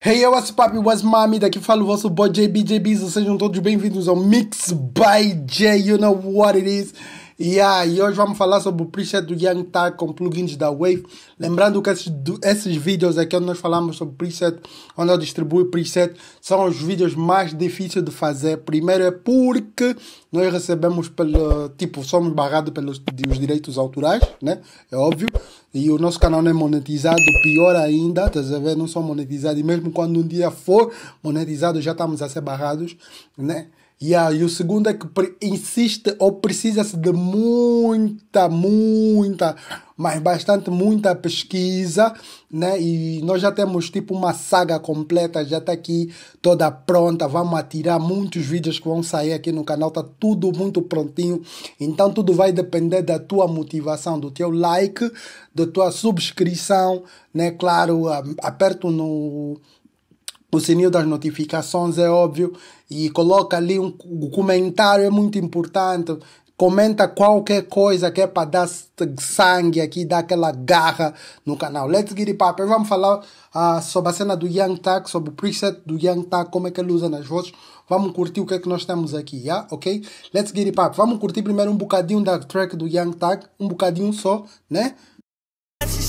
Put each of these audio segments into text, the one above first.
Hey, eu what's up, what's mommy? Daqui fala o vosso boy JBJB, Sejam todos bem-vindos ao Mix by J, you know what it is. Yeah, e hoje vamos falar sobre o preset do Young Tag com plugins da Wave. Lembrando que esses, esses vídeos aqui onde nós falamos sobre preset, onde eu distribuo preset, são os vídeos mais difíceis de fazer. Primeiro é porque nós recebemos pelo, tipo, somos barrados pelos os direitos autorais, né? É óbvio. E o nosso canal não é monetizado, pior ainda, estás a ver? Não são monetizados. E mesmo quando um dia for monetizado, já estamos a ser barrados, né? Yeah, e o segundo é que insiste ou precisa-se de muita, muita, mas bastante muita pesquisa, né? E nós já temos tipo uma saga completa, já está aqui toda pronta. Vamos atirar muitos vídeos que vão sair aqui no canal, está tudo muito prontinho. Então tudo vai depender da tua motivação, do teu like, da tua subscrição, né? Claro, aperto no o sininho das notificações, é óbvio, e coloca ali um comentário, é muito importante. Comenta qualquer coisa que é para dar sangue aqui, dar aquela garra no canal. Let's get it up. Vamos falar uh, sobre a cena do Young Tag, sobre o preset do Young Tag, como é que ele usa nas vozes. Vamos curtir o que é que nós temos aqui, yeah? ok? Let's get it up. Vamos curtir primeiro um bocadinho da track do Young Tag, um bocadinho só, né? She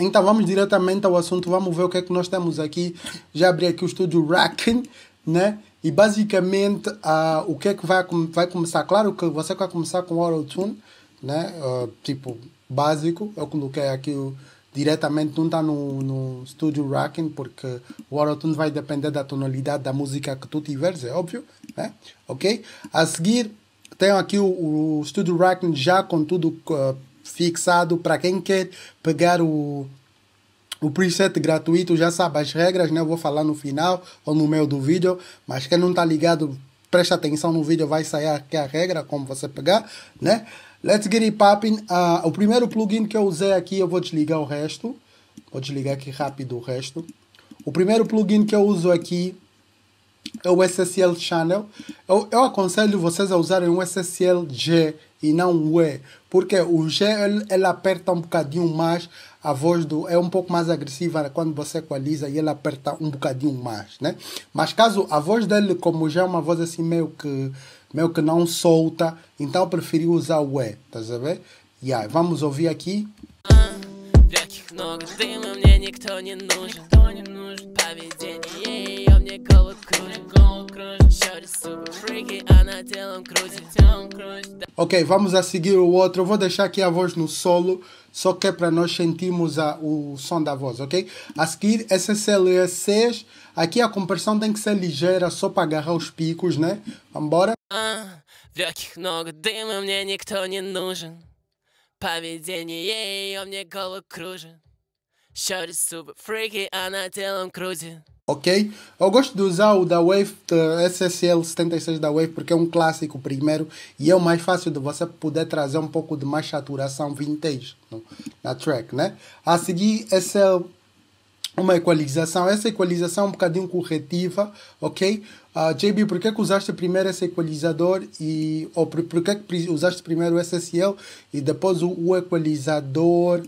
Então vamos diretamente ao assunto, vamos ver o que é que nós temos aqui. Já abri aqui o estúdio Racking, né? E basicamente uh, o que é que vai, vai começar? Claro que você vai começar com auto Tune, né? Uh, tipo básico. Eu é coloquei é aqui o, diretamente, não está no, no estúdio Racking, porque o auto Tune vai depender da tonalidade da música que tu tiveres, é óbvio, né? Ok? A seguir, tenho aqui o, o estúdio Racking já com tudo. Uh, fixado para quem quer pegar o, o preset gratuito. Já sabe as regras, né? Eu vou falar no final ou no meio do vídeo, mas quem não está ligado, presta atenção no vídeo, vai sair aqui a regra, como você pegar, né? Let's get it popping. Uh, o primeiro plugin que eu usei aqui, eu vou desligar o resto. Vou desligar aqui rápido o resto. O primeiro plugin que eu uso aqui é o SSL Channel. Eu, eu aconselho vocês a usarem um SSL G e não é. Porque o G ele, ele, aperta um bocadinho mais, a voz do é um pouco mais agressiva quando você equaliza e ele aperta um bocadinho mais, né? Mas caso a voz dele, como já é uma voz assim meio que, meio que não solta, então eu preferi usar o E, tá a e aí vamos ouvir aqui. Легких мне шори она телом крутит, телом крутит. Ok, vamos a seguir o outro. Eu vou deixar aqui a voz no solo, só que é para nós sentirmos a, o som da voz, ok? A seguir, SSLE 6. Aqui a compressão tem que ser ligeira, só para agarrar os picos, né? Vambora. Ah, в Shorty super freaky, Ana Cruise. Ok? Eu gosto de usar o da Wave, da SSL 76 da Wave, porque é um clássico primeiro e é o mais fácil de você poder trazer um pouco de mais saturação vintage no, na track, né? A seguir, essa é uma equalização. Essa equalização é um bocadinho corretiva, ok? Uh, ah, JB, por que, é que usaste primeiro esse equalizador e... ou por, por que, é que usaste primeiro o SSL e depois o, o equalizador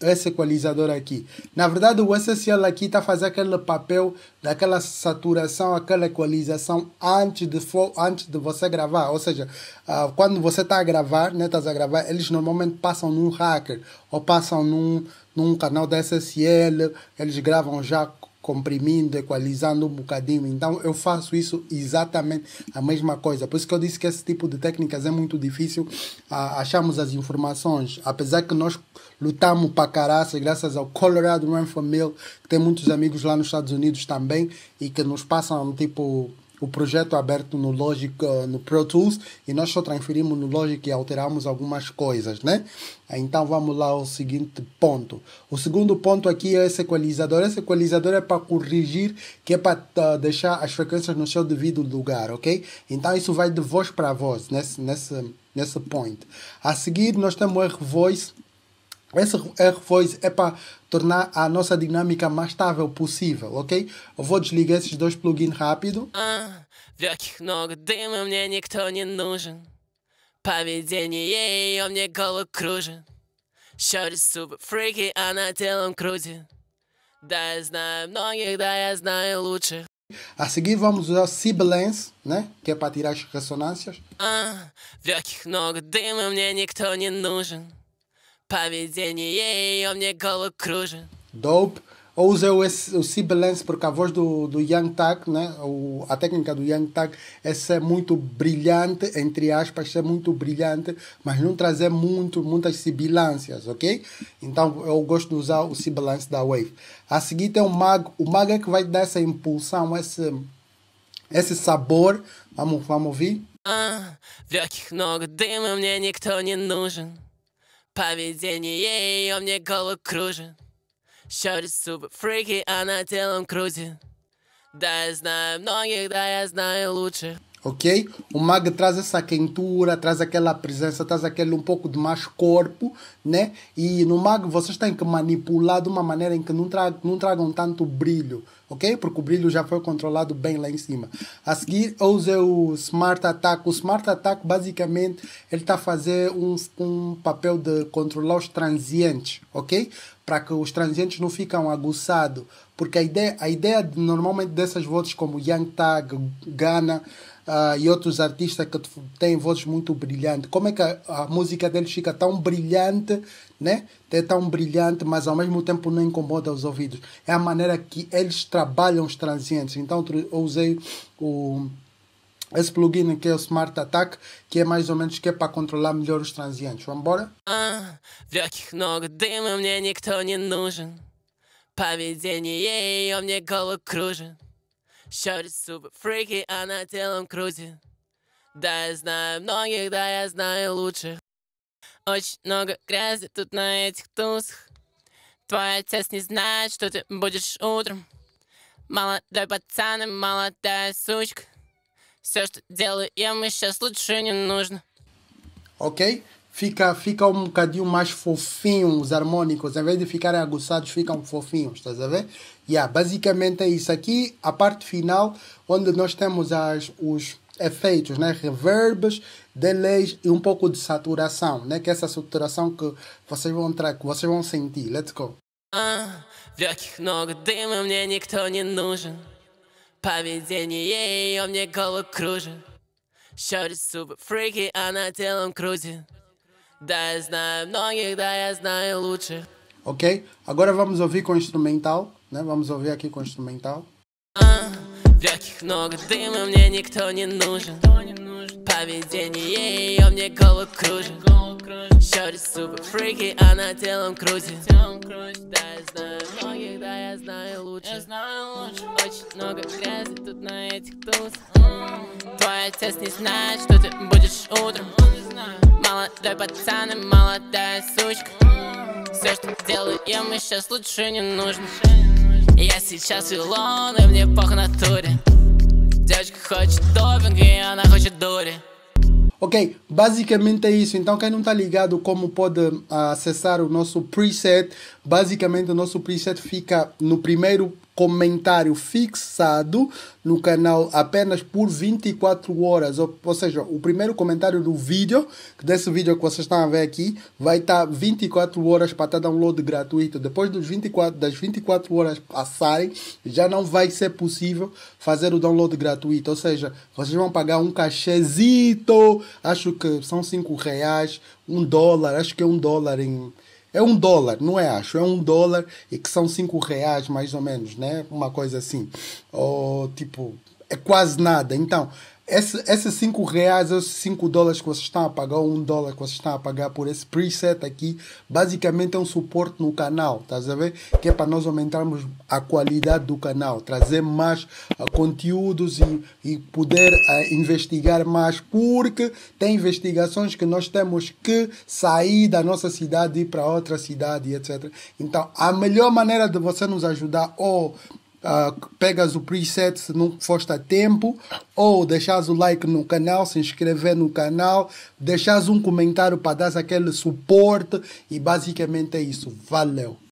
esse equalizador aqui. Na verdade, o SSL aqui está fazendo aquele papel daquela saturação, aquela equalização antes de, antes de você gravar. Ou seja, uh, quando você está a gravar, né, a gravar, eles normalmente passam num hacker ou passam num, num canal da SSL, eles gravam já comprimindo, equalizando um bocadinho. Então eu faço isso exatamente a mesma coisa. Por isso que eu disse que esse tipo de técnicas é muito difícil ah, acharmos as informações. Apesar que nós lutamos para caraças graças ao Colorado Run for Mill, que tem muitos amigos lá nos Estados Unidos também e que nos passam tipo o projeto aberto no Logic, eh, no Pro Tools, e nós só transferimos no Logic e alteramos algumas coisas, né? Então vamos lá ao seguinte ponto. O segundo ponto aqui é esse equalizador. Esse equalizador é para corrigir, que é para uh, deixar as frequências no seu devido lugar, ok? Então isso vai de voz para voz nesse, nesse, nesse point. A seguir nós temos o R-Voice esse R-Voice é para tornar a nossa dinâmica mais estável possível, ok? Eu vou desligar esses dois plugins rápido. Ah, a seguir vamos usar o sibilance, né? Que é para tirar as ressonâncias. Ah, легких много дыма мне никто не нужен. Dope. Ou usa o, o Sibilance, porque a voz do, do Young Tag, né? a técnica do Young Tag é ser muito brilhante, entre aspas, ser é muito brilhante, mas não trazer muito, muitas sibilâncias, ok? Então eu gosto de usar o Sibilance da Wave. A seguir tem o Mag, o Mag é que vai dar essa impulsão, esse, esse sabor. Vamos, vamos ouvir? Ah, Поведение ее мне голову кружит Щурит зубы фрики, она а телом крутит Да, я знаю многих, да, я знаю лучших ok? O mag traz essa quentura, traz aquela presença, traz aquele um pouco de mais corpo, né? E no mag vocês têm que manipular de uma maneira em que não, tra não tragam tanto brilho, ok? Porque o brilho já foi controlado bem lá em cima. A seguir, eu usei o Smart Attack. O Smart Attack, basicamente, ele está a fazer um, um papel de controlar os transientes, ok? Para que os transientes não ficam aguçados. Porque a ideia, a ideia normalmente dessas votos como Young Tag, Ghana, uh, e outros artistas que têm vozes muito brilhantes. Como é que a, a, música deles fica tão brilhante, né? É tão brilhante, mas ao mesmo tempo não incomoda os ouvidos. É a maneira que eles trabalham os transientes. Então eu usei o esse plugin que é o Smart Attack, que é mais ou menos que é para controlar melhor os transientes. Vamos embora? Ah, Щерит зубы, фрики, она а телом крутит. Да, я знаю многих, да, я знаю лучших. Очень много грязи тут на этих тусах. Твой отец не знает, что ты будешь утром. Молодой пацан и молодая сучка. Все, что делаю я, мне сейчас лучше не нужно. Окей. Okay. fica, fica um bocadinho mais fofinho os harmônicos, em vez de ficarem aguçados, ficam fofinhos, estás a ver? Yeah, basicamente é isso aqui, a parte final, onde nós temos as, os efeitos, né? reverbs, delays e um pouco de saturação, né? que é essa saturação que vocês vão, tra que vocês vão sentir. Let's go. Легких много дыма мне никто не нужен Поведение ее мне голову кружит Щурит зубы фрики, она телом крутит Да, я знаю многих, да, я знаю лучших. Ok? Agora vamos ouvir com instrumental, né? Vamos ouvir aqui com instrumental. А, легких много дыма, мне никто не нужен Поведение ее мне голову кружит Щори супер фрики, она телом крутит Да, я знаю многих, да, я знаю лучше Я знаю лучше Очень много грязи тут на этих туз Твой отец не знает, что ты будешь утром молодой пацан и молодая сучка Все, что делаем, и сейчас лучше не нужно Я сейчас вилон, и мне пох натуре Девочка хочет топинг, и она хочет дури Ok, basicamente é isso. Então, quem não está ligado como pode uh, acessar o nosso preset, basicamente o nosso preset fica no primeiro comentário fixado no canal apenas por 24 horas. Ou, ou, seja, o primeiro comentário do vídeo, desse vídeo que vocês estão a ver aqui, vai estar 24 horas para estar download gratuito. Depois dos 24, das 24 horas passarem, já não vai ser possível fazer o download gratuito. Ou seja, vocês vão pagar um cachezito, acho que são 5 reais, um dólar, acho que é um dólar em é um dólar, não é acho, é um dólar e que são cinco reais mais ou menos, né? Uma coisa assim. Ou tipo, é quase nada. Então, esses 5 reais, ou 5 dólares que vocês estão a pagar, ou 1 um dólar que vocês estão a pagar por esse preset aqui, basicamente é um suporte no canal, tá a ver? Que é para nós aumentarmos a qualidade do canal, trazer mais uh, conteúdos e, e poder uh, investigar mais, porque tem investigações que nós temos que sair da nossa cidade e ir para outra cidade, etc. Então, a melhor maneira de você nos ajudar ou oh, uh, pegas o preset se não foste a tempo, ou deixas o like no canal, se inscrever no canal, deixas um comentário para dar aquele suporte e basicamente é isso. Valeu!